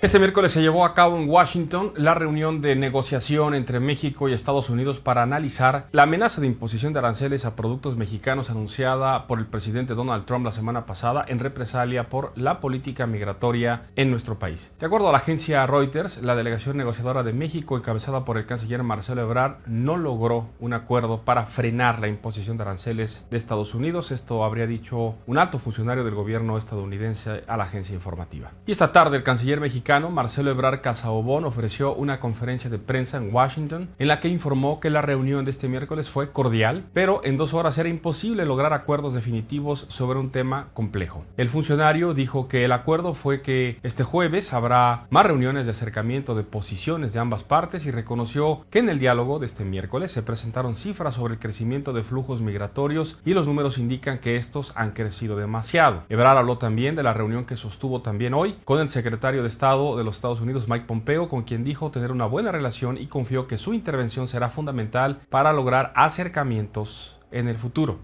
Este miércoles se llevó a cabo en Washington la reunión de negociación entre México y Estados Unidos para analizar la amenaza de imposición de aranceles a productos mexicanos anunciada por el presidente Donald Trump la semana pasada en represalia por la política migratoria en nuestro país. De acuerdo a la agencia Reuters, la delegación negociadora de México encabezada por el canciller Marcelo Ebrard no logró un acuerdo para frenar la imposición de aranceles de Estados Unidos. Esto habría dicho un alto funcionario del gobierno estadounidense a la agencia informativa. Y esta tarde el canciller mexicano Marcelo Ebrard Casaobón ofreció una conferencia de prensa en Washington en la que informó que la reunión de este miércoles fue cordial, pero en dos horas era imposible lograr acuerdos definitivos sobre un tema complejo. El funcionario dijo que el acuerdo fue que este jueves habrá más reuniones de acercamiento de posiciones de ambas partes y reconoció que en el diálogo de este miércoles se presentaron cifras sobre el crecimiento de flujos migratorios y los números indican que estos han crecido demasiado. Ebrard habló también de la reunión que sostuvo también hoy con el secretario de Estado de los Estados Unidos, Mike Pompeo, con quien dijo tener una buena relación y confió que su intervención será fundamental para lograr acercamientos en el futuro.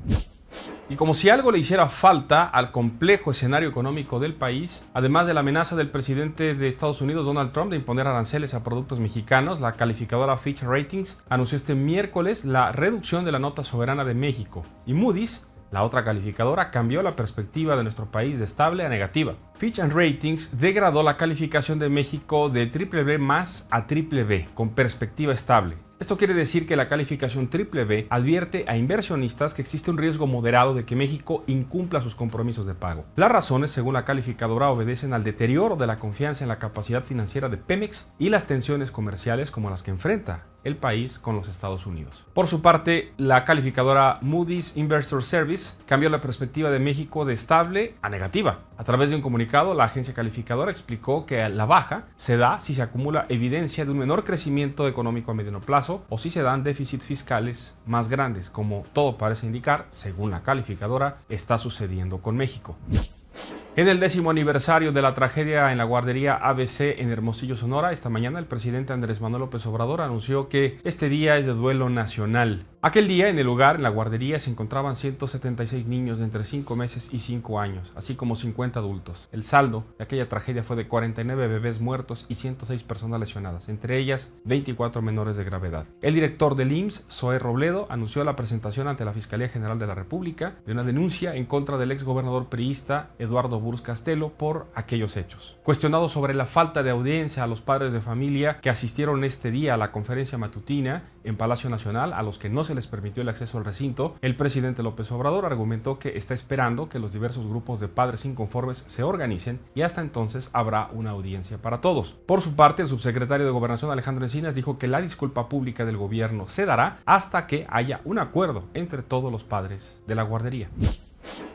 Y como si algo le hiciera falta al complejo escenario económico del país, además de la amenaza del presidente de Estados Unidos Donald Trump de imponer aranceles a productos mexicanos, la calificadora Fitch Ratings anunció este miércoles la reducción de la nota soberana de México y Moody's la otra calificadora cambió la perspectiva de nuestro país de estable a negativa. Fitch and Ratings degradó la calificación de México de B más a triple B con perspectiva estable. Esto quiere decir que la calificación triple B advierte a inversionistas que existe un riesgo moderado de que México incumpla sus compromisos de pago. Las razones, según la calificadora, obedecen al deterioro de la confianza en la capacidad financiera de Pemex y las tensiones comerciales como las que enfrenta el país con los Estados Unidos. Por su parte, la calificadora Moody's Investor Service cambió la perspectiva de México de estable a negativa. A través de un comunicado, la agencia calificadora explicó que la baja se da si se acumula evidencia de un menor crecimiento económico a mediano plazo o si se dan déficits fiscales más grandes, como todo parece indicar, según la calificadora, está sucediendo con México. En el décimo aniversario de la tragedia en la guardería ABC en Hermosillo, Sonora, esta mañana el presidente Andrés Manuel López Obrador anunció que este día es de duelo nacional Aquel día en el lugar, en la guardería, se encontraban 176 niños de entre 5 meses y 5 años, así como 50 adultos. El saldo de aquella tragedia fue de 49 bebés muertos y 106 personas lesionadas, entre ellas 24 menores de gravedad. El director del IMSS, Zoé Robledo, anunció la presentación ante la Fiscalía General de la República de una denuncia en contra del ex gobernador priista Eduardo Burz Castelo por aquellos hechos. Cuestionado sobre la falta de audiencia a los padres de familia que asistieron este día a la conferencia matutina en Palacio Nacional, a los que no se les permitió el acceso al recinto, el presidente López Obrador argumentó que está esperando que los diversos grupos de padres inconformes se organicen y hasta entonces habrá una audiencia para todos. Por su parte, el subsecretario de Gobernación Alejandro Encinas dijo que la disculpa pública del gobierno se dará hasta que haya un acuerdo entre todos los padres de la guardería.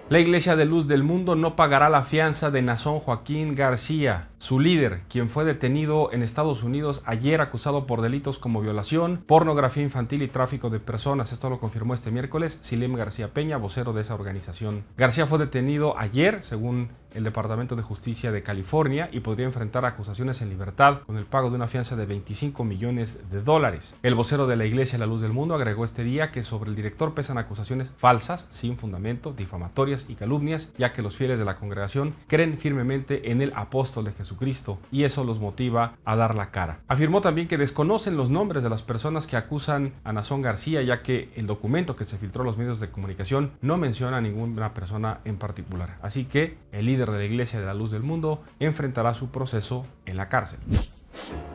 La Iglesia de Luz del Mundo no pagará la fianza de Nazón Joaquín García su líder, quien fue detenido en Estados Unidos ayer acusado por delitos como violación, pornografía infantil y tráfico de personas. Esto lo confirmó este miércoles Silem García Peña, vocero de esa organización. García fue detenido ayer, según el Departamento de Justicia de California, y podría enfrentar acusaciones en libertad con el pago de una fianza de 25 millones de dólares. El vocero de la Iglesia La Luz del Mundo agregó este día que sobre el director pesan acusaciones falsas, sin fundamento, difamatorias y calumnias, ya que los fieles de la congregación creen firmemente en el apóstol de Jesús Jesucristo y eso los motiva a dar la cara. Afirmó también que desconocen los nombres de las personas que acusan a Nazón García ya que el documento que se filtró a los medios de comunicación no menciona a ninguna persona en particular. Así que el líder de la Iglesia de la Luz del Mundo enfrentará su proceso en la cárcel.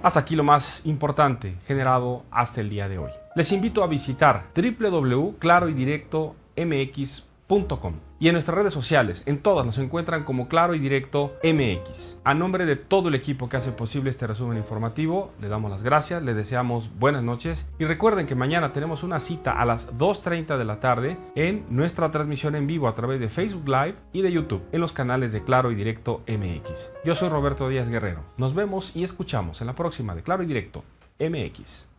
Hasta aquí lo más importante generado hasta el día de hoy. Les invito a visitar www.claroydirecto.mx y en nuestras redes sociales, en todas nos encuentran como Claro y Directo MX. A nombre de todo el equipo que hace posible este resumen informativo, le damos las gracias, le deseamos buenas noches y recuerden que mañana tenemos una cita a las 2.30 de la tarde en nuestra transmisión en vivo a través de Facebook Live y de YouTube en los canales de Claro y Directo MX. Yo soy Roberto Díaz Guerrero. Nos vemos y escuchamos en la próxima de Claro y Directo MX.